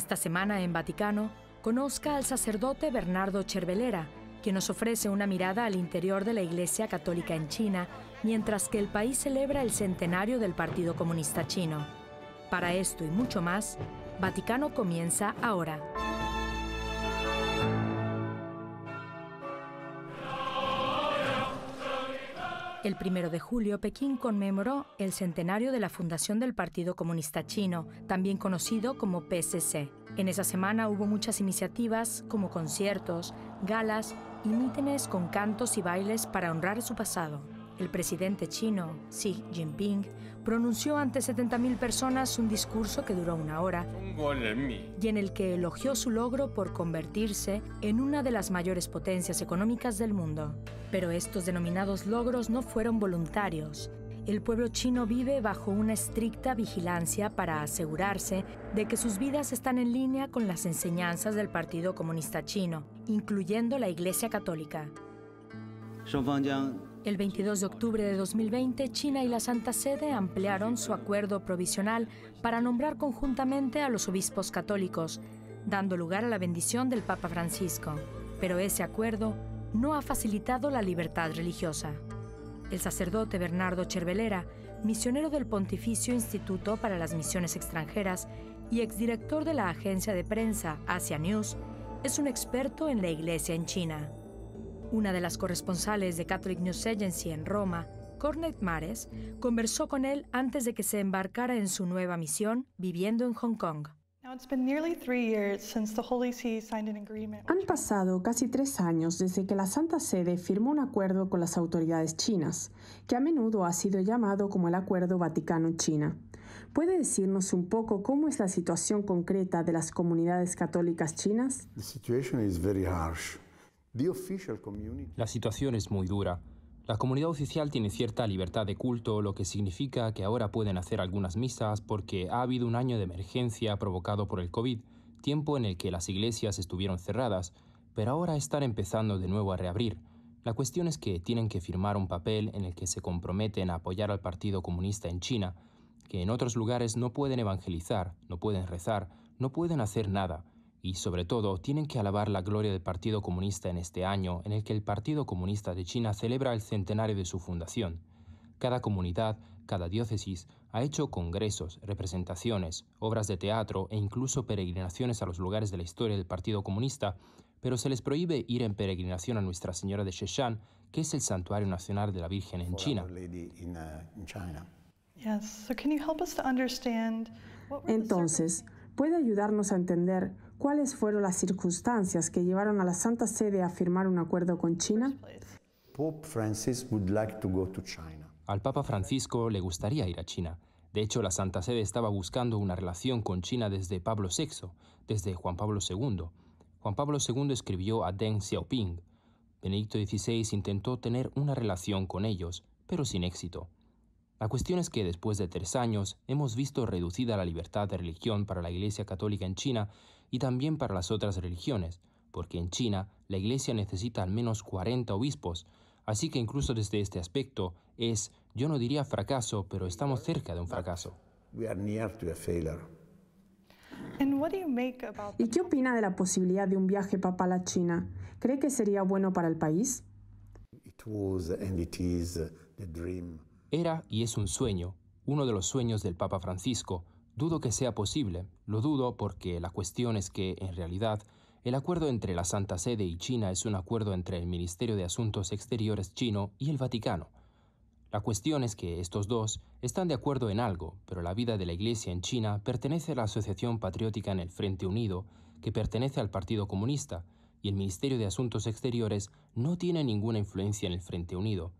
Esta semana en Vaticano, conozca al sacerdote Bernardo Chervelera, que nos ofrece una mirada al interior de la Iglesia Católica en China, mientras que el país celebra el centenario del Partido Comunista Chino. Para esto y mucho más, Vaticano comienza ahora. El 1 de julio, Pekín conmemoró el centenario de la fundación del Partido Comunista Chino, también conocido como PCC. En esa semana hubo muchas iniciativas como conciertos, galas y mítines con cantos y bailes para honrar su pasado. El presidente chino, Xi Jinping, pronunció ante 70.000 personas un discurso que duró una hora y en el que elogió su logro por convertirse en una de las mayores potencias económicas del mundo. Pero estos denominados logros no fueron voluntarios. El pueblo chino vive bajo una estricta vigilancia para asegurarse de que sus vidas están en línea con las enseñanzas del Partido Comunista Chino, incluyendo la Iglesia Católica. El 22 de octubre de 2020, China y la Santa Sede ampliaron su acuerdo provisional para nombrar conjuntamente a los obispos católicos, dando lugar a la bendición del Papa Francisco. Pero ese acuerdo no ha facilitado la libertad religiosa. El sacerdote Bernardo Cervelera, misionero del Pontificio Instituto para las Misiones Extranjeras y exdirector de la agencia de prensa Asia News, es un experto en la iglesia en China. Una de las corresponsales de Catholic News Agency en Roma, Cornet Mares, conversó con él antes de que se embarcara en su nueva misión viviendo en Hong Kong. Han pasado casi tres años desde que la Santa Sede firmó un acuerdo con las autoridades chinas, que a menudo ha sido llamado como el Acuerdo Vaticano-China. ¿Puede decirnos un poco cómo es la situación concreta de las comunidades católicas chinas? harsh. La situación es muy dura. La comunidad oficial tiene cierta libertad de culto, lo que significa que ahora pueden hacer algunas misas porque ha habido un año de emergencia provocado por el COVID, tiempo en el que las iglesias estuvieron cerradas, pero ahora están empezando de nuevo a reabrir. La cuestión es que tienen que firmar un papel en el que se comprometen a apoyar al Partido Comunista en China, que en otros lugares no pueden evangelizar, no pueden rezar, no pueden hacer nada. Y sobre todo, tienen que alabar la gloria del Partido Comunista en este año en el que el Partido Comunista de China celebra el centenario de su fundación. Cada comunidad, cada diócesis, ha hecho congresos, representaciones, obras de teatro e incluso peregrinaciones a los lugares de la historia del Partido Comunista, pero se les prohíbe ir en peregrinación a Nuestra Señora de Sheshan, que es el santuario nacional de la Virgen en China. Entonces, puede ayudarnos a entender cuáles fueron las circunstancias que llevaron a la Santa Sede a firmar un acuerdo con China? Al Papa Francisco le gustaría ir a China. De hecho, la Santa Sede estaba buscando una relación con China desde Pablo VI, desde Juan Pablo II. Juan Pablo II escribió a Deng Xiaoping. Benedicto XVI intentó tener una relación con ellos, pero sin éxito. La cuestión es que después de tres años hemos visto reducida la libertad de religión para la Iglesia Católica en China y también para las otras religiones, porque en China la Iglesia necesita al menos 40 obispos, así que incluso desde este aspecto es, yo no diría fracaso, pero estamos cerca de un fracaso. ¿Y qué opina de la posibilidad de un viaje papal a China? ¿Cree que sería bueno para el país? Era y es un sueño, uno de los sueños del Papa Francisco. Dudo que sea posible, lo dudo porque la cuestión es que, en realidad, el acuerdo entre la Santa Sede y China es un acuerdo entre el Ministerio de Asuntos Exteriores chino y el Vaticano. La cuestión es que estos dos están de acuerdo en algo, pero la vida de la Iglesia en China pertenece a la Asociación Patriótica en el Frente Unido, que pertenece al Partido Comunista, y el Ministerio de Asuntos Exteriores no tiene ninguna influencia en el Frente Unido.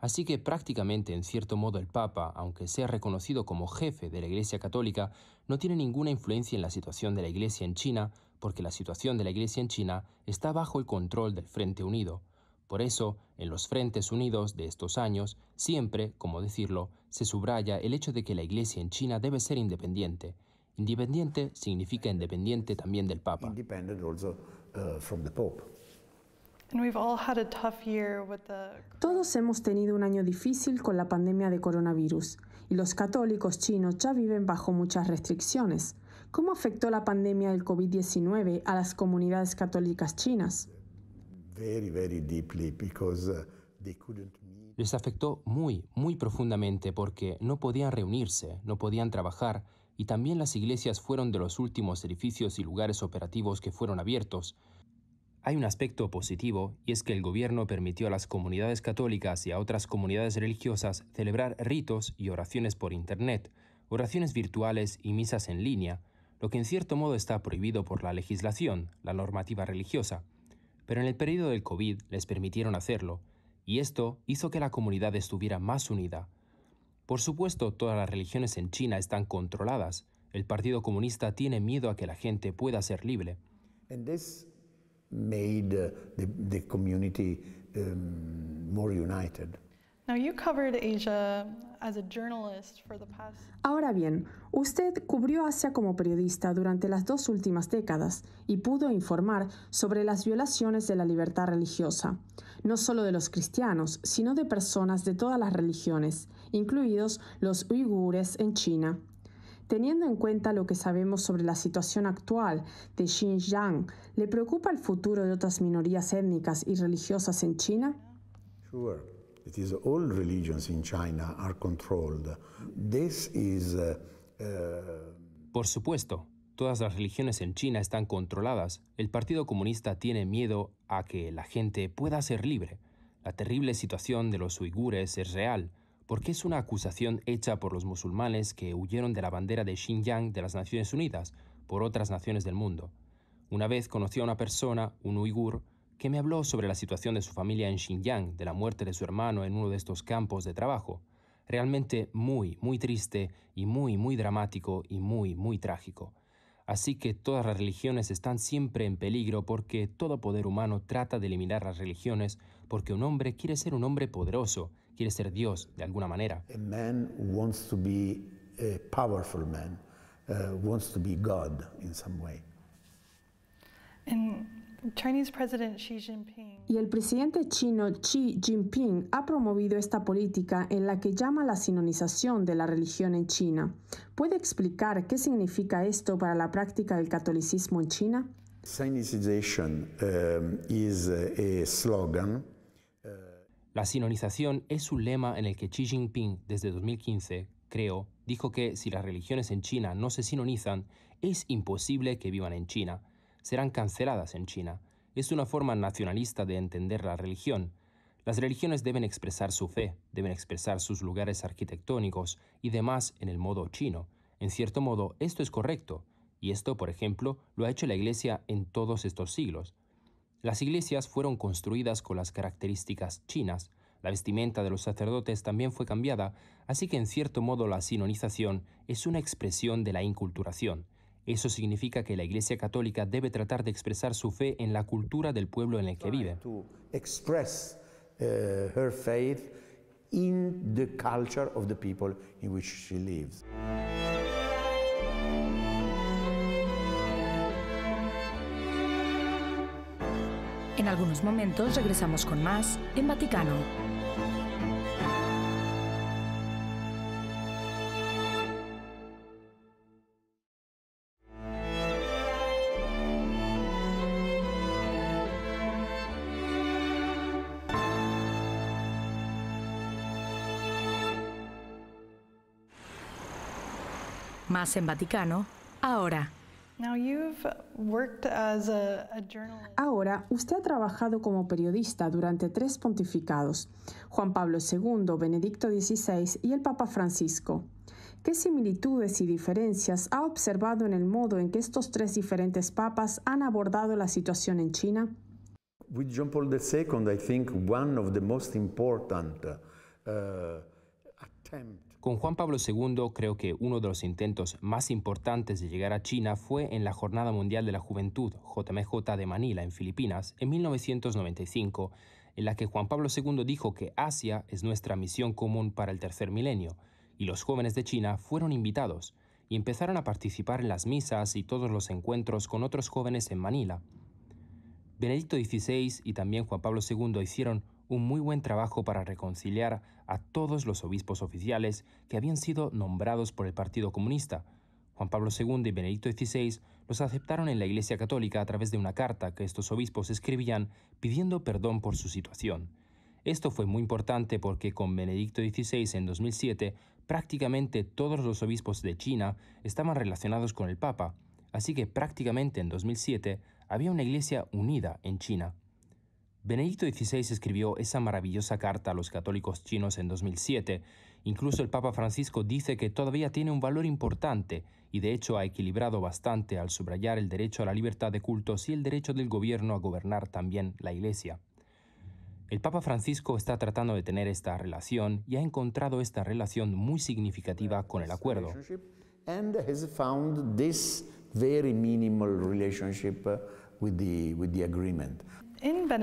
Así que prácticamente, en cierto modo, el Papa, aunque sea reconocido como jefe de la Iglesia Católica, no tiene ninguna influencia en la situación de la Iglesia en China, porque la situación de la Iglesia en China está bajo el control del Frente Unido. Por eso, en los Frentes Unidos de estos años, siempre, como decirlo, se subraya el hecho de que la Iglesia en China debe ser independiente. Independiente significa independiente también del Papa. Uh, todos hemos tenido un año difícil con la pandemia de coronavirus y los católicos chinos ya viven bajo muchas restricciones. ¿Cómo afectó la pandemia del COVID-19 a las comunidades católicas chinas? Uh, Les afectó muy, muy profundamente porque no podían reunirse, no podían trabajar y también las iglesias fueron de los últimos edificios y lugares operativos que fueron abiertos hay un aspecto positivo y es que el gobierno permitió a las comunidades católicas y a otras comunidades religiosas celebrar ritos y oraciones por Internet, oraciones virtuales y misas en línea, lo que en cierto modo está prohibido por la legislación, la normativa religiosa. Pero en el periodo del COVID les permitieron hacerlo, y esto hizo que la comunidad estuviera más unida. Por supuesto, todas las religiones en China están controladas. El Partido Comunista tiene miedo a que la gente pueda ser libre made uh, the, community um, more united. Ahora bien, usted cubrió Asia como periodista durante las dos últimas décadas y pudo informar sobre las violaciones de la libertad religiosa, no solo de los cristianos, sino de personas de todas las religiones, incluidos los uigures en China. Teniendo en cuenta lo que sabemos sobre la situación actual de Xinjiang, ¿le preocupa el futuro de otras minorías étnicas y religiosas en China? Sure. religions in China are controlled. This is, uh, uh, Por supuesto, todas las religiones en China están controladas. El Partido Comunista tiene miedo a que la gente pueda ser libre. La terrible situación de los uigures es real porque es una acusación hecha por los musulmanes que huyeron de la bandera de Xinjiang de las Naciones Unidas por otras naciones del mundo. Una vez conocí a una persona, un uigur, que me habló sobre la situación de su familia en Xinjiang, de la muerte de su hermano en uno de estos campos de trabajo. Realmente muy, muy triste y muy, muy dramático y muy, muy trágico. Así que todas las religiones están siempre en peligro porque todo poder humano trata de eliminar las religiones porque un hombre quiere ser un hombre poderoso, quiere ser Dios de alguna manera. A man wants to be a powerful man, uh, wants to be God in some way. Y el presidente chino Xi Jinping ha promovido esta política en la que llama la sinonización de la religión en China. ¿Puede explicar qué significa esto para la práctica del catolicismo en China? Eh, eh. La sinonización es un lema en el que Xi Jinping, desde 2015, creo, dijo que si las religiones en China no se sinonizan, es imposible que vivan en China serán canceladas en China. Es una forma nacionalista de entender la religión. Las religiones deben expresar su fe, deben expresar sus lugares arquitectónicos y demás en el modo chino. En cierto modo, esto es correcto, y esto, por ejemplo, lo ha hecho la Iglesia en todos estos siglos. Las iglesias fueron construidas con las características chinas, la vestimenta de los sacerdotes también fue cambiada, así que en cierto modo la sinonización es una expresión de la inculturación. Eso significa que la Iglesia Católica debe tratar de expresar su fe en la cultura del pueblo en el que vive. Eh, en algunos momentos regresamos con más en Vaticano. más en Vaticano, ahora. Ahora, usted ha trabajado como periodista durante tres pontificados, Juan Pablo II, Benedicto XVI y el Papa Francisco. ¿Qué similitudes y diferencias ha observado en el modo en que estos tres diferentes papas han abordado la situación en China? With John Paul II, I think one of the most important uh, con Juan Pablo II creo que uno de los intentos más importantes de llegar a China fue en la Jornada Mundial de la Juventud, JMJ de Manila, en Filipinas, en 1995, en la que Juan Pablo II dijo que Asia es nuestra misión común para el tercer milenio, y los jóvenes de China fueron invitados y empezaron a participar en las misas y todos los encuentros con otros jóvenes en Manila. Benedicto XVI y también Juan Pablo II hicieron un muy buen trabajo para reconciliar a todos los obispos oficiales que habían sido nombrados por el Partido Comunista. Juan Pablo II y Benedicto XVI los aceptaron en la Iglesia Católica a través de una carta que estos obispos escribían pidiendo perdón por su situación. Esto fue muy importante porque con Benedicto XVI en 2007 prácticamente todos los obispos de China estaban relacionados con el Papa, así que prácticamente en 2007 había una iglesia unida en China. Benedicto XVI escribió esa maravillosa carta a los católicos chinos en 2007. Incluso el Papa Francisco dice que todavía tiene un valor importante y de hecho ha equilibrado bastante al subrayar el derecho a la libertad de cultos y el derecho del gobierno a gobernar también la Iglesia. El Papa Francisco está tratando de tener esta relación y ha encontrado esta relación muy significativa con el acuerdo. En la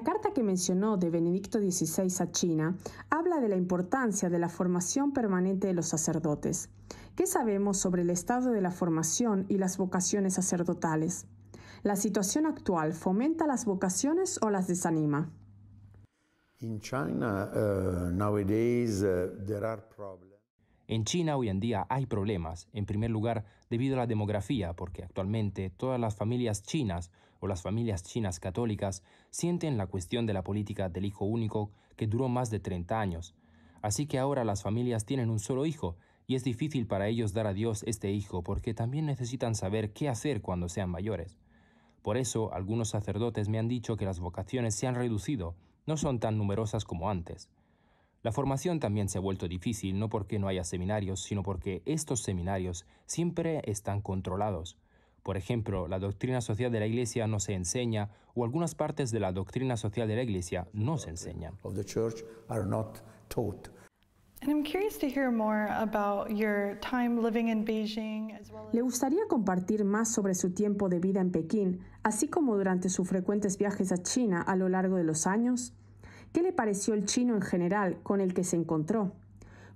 carta que mencionó de Benedicto XVI a China, habla de la importancia de la formación permanente de los sacerdotes. ¿Qué sabemos sobre el estado de la formación y las vocaciones sacerdotales? ¿La situación actual fomenta las vocaciones o las desanima? In China, eh, eh, en China hoy en día hay problemas, en primer lugar debido a la demografía, porque actualmente todas las familias chinas o las familias chinas católicas sienten la cuestión de la política del hijo único que duró más de 30 años. Así que ahora las familias tienen un solo hijo y es difícil para ellos dar a Dios este hijo porque también necesitan saber qué hacer cuando sean mayores. Por eso algunos sacerdotes me han dicho que las vocaciones se han reducido, no son tan numerosas como antes. La formación también se ha vuelto difícil no porque no haya seminarios, sino porque estos seminarios siempre están controlados. Por ejemplo, la doctrina social de la Iglesia no se enseña o algunas partes de la doctrina social de la Iglesia no se enseñan. Le gustaría compartir más sobre su tiempo de vida en Pekín, así como durante sus frecuentes viajes a China a lo largo de los años. ¿Qué le pareció el chino en general con el que se encontró?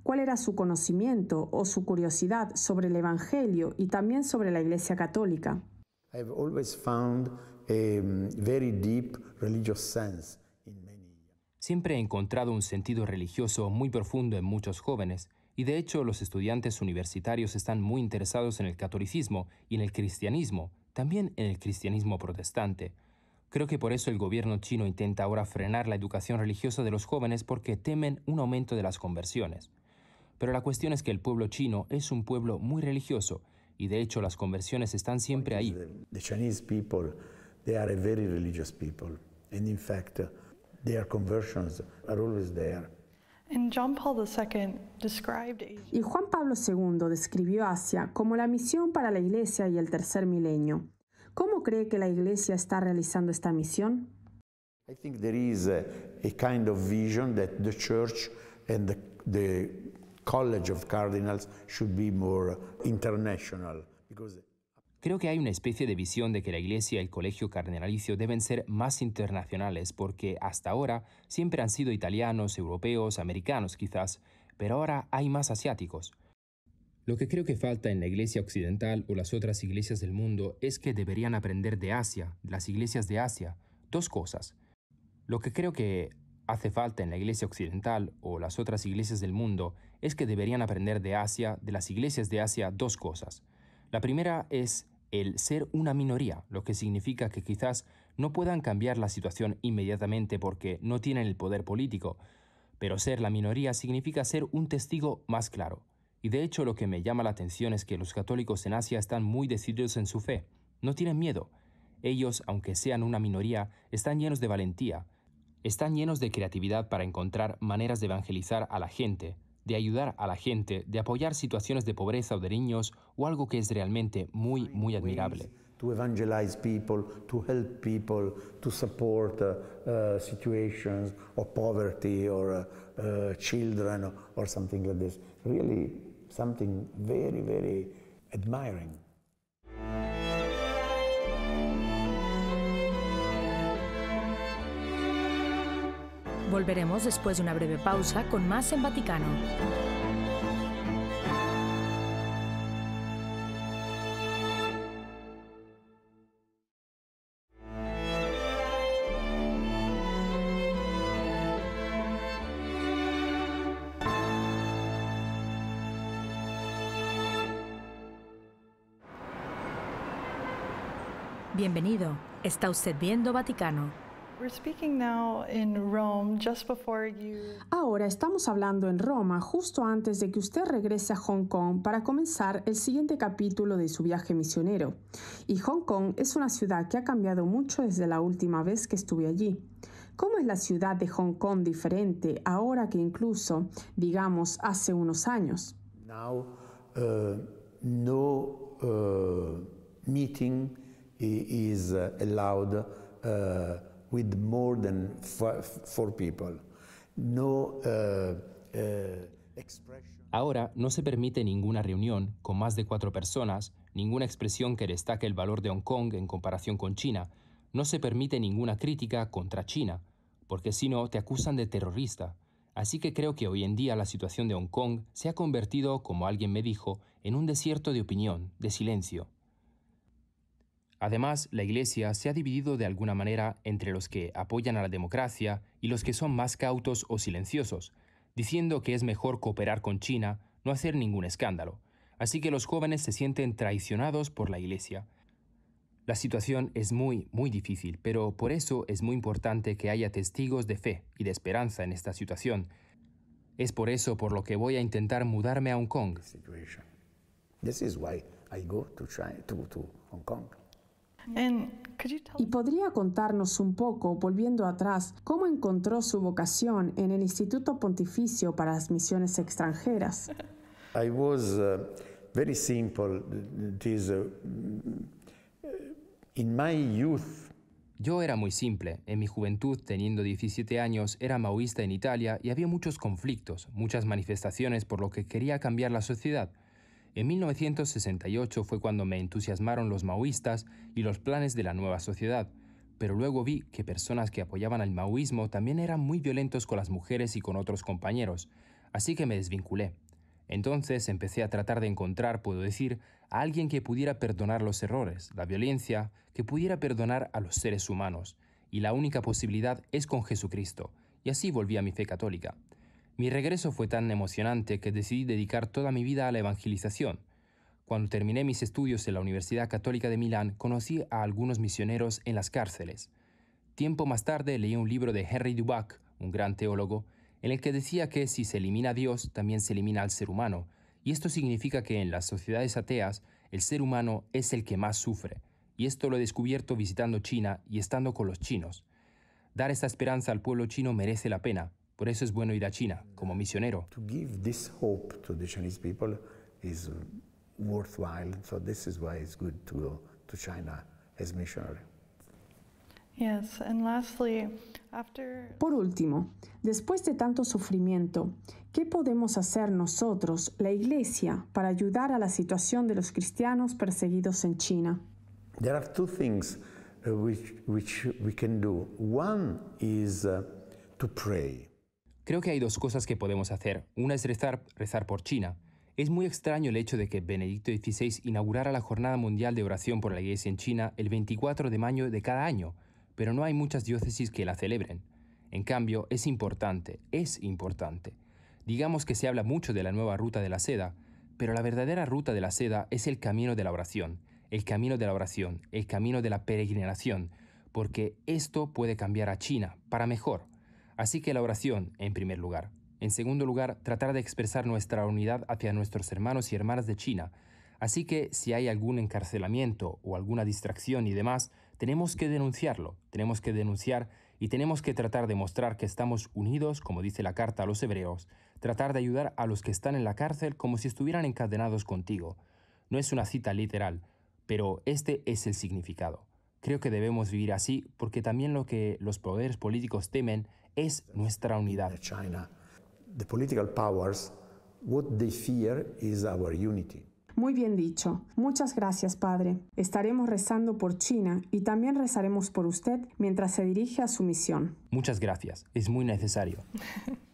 ¿Cuál era su conocimiento o su curiosidad sobre el Evangelio y también sobre la Iglesia Católica? Siempre he encontrado un sentido religioso muy profundo en muchos jóvenes, y de hecho los estudiantes universitarios están muy interesados en el catolicismo y en el cristianismo, también en el cristianismo protestante. Creo que por eso el gobierno chino intenta ahora frenar la educación religiosa de los jóvenes porque temen un aumento de las conversiones. Pero la cuestión es que el pueblo chino es un pueblo muy religioso y de hecho las conversiones están siempre ahí. Y Juan Pablo II describió Asia como la misión para la Iglesia y el tercer milenio. ¿Cómo cree que la Iglesia está realizando esta misión? Creo que hay una especie de visión de que la Iglesia y el Colegio Cardenalicio deben ser más internacionales porque hasta ahora siempre han sido italianos, europeos, americanos quizás, pero ahora hay más asiáticos. Lo que creo que falta en la iglesia occidental o las otras iglesias del mundo es que deberían aprender de Asia, de las iglesias de Asia, dos cosas. Lo que creo que hace falta en la iglesia occidental o las otras iglesias del mundo es que deberían aprender de Asia, de las iglesias de Asia, dos cosas. La primera es el ser una minoría, lo que significa que quizás no puedan cambiar la situación inmediatamente porque no tienen el poder político, pero ser la minoría significa ser un testigo más claro. Y de hecho lo que me llama la atención es que los católicos en Asia están muy decididos en su fe, no tienen miedo. Ellos, aunque sean una minoría, están llenos de valentía, están llenos de creatividad para encontrar maneras de evangelizar a la gente, de ayudar a la gente, de apoyar situaciones de pobreza o de niños o algo que es realmente muy, muy admirable. poverty children something very, very admiring. Volveremos después de una breve pausa con más en Vaticano. Bienvenido. Está usted viendo Vaticano. Ahora estamos hablando en Roma justo antes de que usted regrese a Hong Kong para comenzar el siguiente capítulo de su viaje misionero. Y Hong Kong es una ciudad que ha cambiado mucho desde la última vez que estuve allí. ¿Cómo es la ciudad de Hong Kong diferente ahora que incluso, digamos, hace unos años? Now, uh, no uh, meeting is uh, uh, with more people. Uh, Ahora no se permite ninguna reunión con más de cuatro personas, ninguna expresión que destaque el valor de Hong Kong en comparación con China, no se permite ninguna crítica contra China, porque si no te acusan de terrorista. Así que creo que hoy en día la situación de Hong Kong se ha convertido, como alguien me dijo, en un desierto de opinión, de silencio. Además, la Iglesia se ha dividido de alguna manera entre los que apoyan a la democracia y los que son más cautos o silenciosos, diciendo que es mejor cooperar con China, no hacer ningún escándalo. Así que los jóvenes se sienten traicionados por la Iglesia. La situación es muy, muy difícil, pero por eso es muy importante que haya testigos de fe y de esperanza en esta situación. Es por eso por lo que voy a intentar mudarme a Hong Kong. Hong Kong. ¿Y podría contarnos un poco, volviendo atrás, cómo encontró su vocación en el Instituto Pontificio para las Misiones Extranjeras? I was uh, very simple. Uh, in my youth, yo era muy simple. En mi juventud, teniendo 17 años, era maoísta en Italia y había muchos conflictos, muchas manifestaciones por lo que quería cambiar la sociedad. En 1968 fue cuando me entusiasmaron los maoístas y los planes de la nueva sociedad, pero luego vi que personas que apoyaban al maoísmo también eran muy violentos con las mujeres y con otros compañeros, así que me desvinculé. Entonces empecé a tratar de encontrar, puedo decir, a alguien que pudiera perdonar los errores, la violencia, que pudiera perdonar a los seres humanos, y la única posibilidad es con Jesucristo, y así volví a mi fe católica. Mi regreso fue tan emocionante que decidí dedicar toda mi vida a la evangelización. Cuando terminé mis estudios en la Universidad Católica de Milán, conocí a algunos misioneros en las cárceles. Tiempo más tarde leí un libro de Henry Dubac, un gran teólogo, en el que decía que si se elimina a Dios, también se elimina al ser humano, y esto significa que en las sociedades ateas, el ser humano es el que más sufre, y esto lo he descubierto visitando China y estando con los chinos. Dar esta esperanza al pueblo chino merece la pena, por eso es bueno ir a China como misionero. Por último, después de tanto sufrimiento, ¿qué podemos hacer nosotros, la Iglesia, para ayudar a la situación de los cristianos perseguidos en China? There are two things uh, which, which we can do. One is uh, to pray. Creo que hay dos cosas que podemos hacer. Una es rezar, por China. Es muy extraño el hecho de que Benedicto XVI inaugurara la Jornada Mundial de Oración por la Iglesia en China el 24 de mayo de cada año, pero no hay muchas diócesis que la celebren. En cambio, es importante, es importante. Digamos que se habla mucho de la nueva ruta de la seda, pero la verdadera ruta de la seda es el camino de la oración, el camino de la oración, el camino de la peregrinación, porque esto puede cambiar a China, para mejor. Así que la oración, en primer lugar. En segundo lugar, tratar de expresar nuestra unidad hacia nuestros hermanos y hermanas de China. Así que si hay algún encarcelamiento o alguna distracción y demás, tenemos que denunciarlo, tenemos que denunciar y tenemos que tratar de mostrar que estamos unidos, como dice la carta a los hebreos, tratar de ayudar a los que están en la cárcel como si estuvieran encadenados contigo. No es una cita literal, pero este es el significado. Creo que debemos vivir así porque también lo que los poderes políticos temen es nuestra unidad. Muy bien dicho. Muchas gracias, Padre. Estaremos rezando por China y también rezaremos por usted mientras se dirige a su misión. Muchas gracias. Es muy necesario.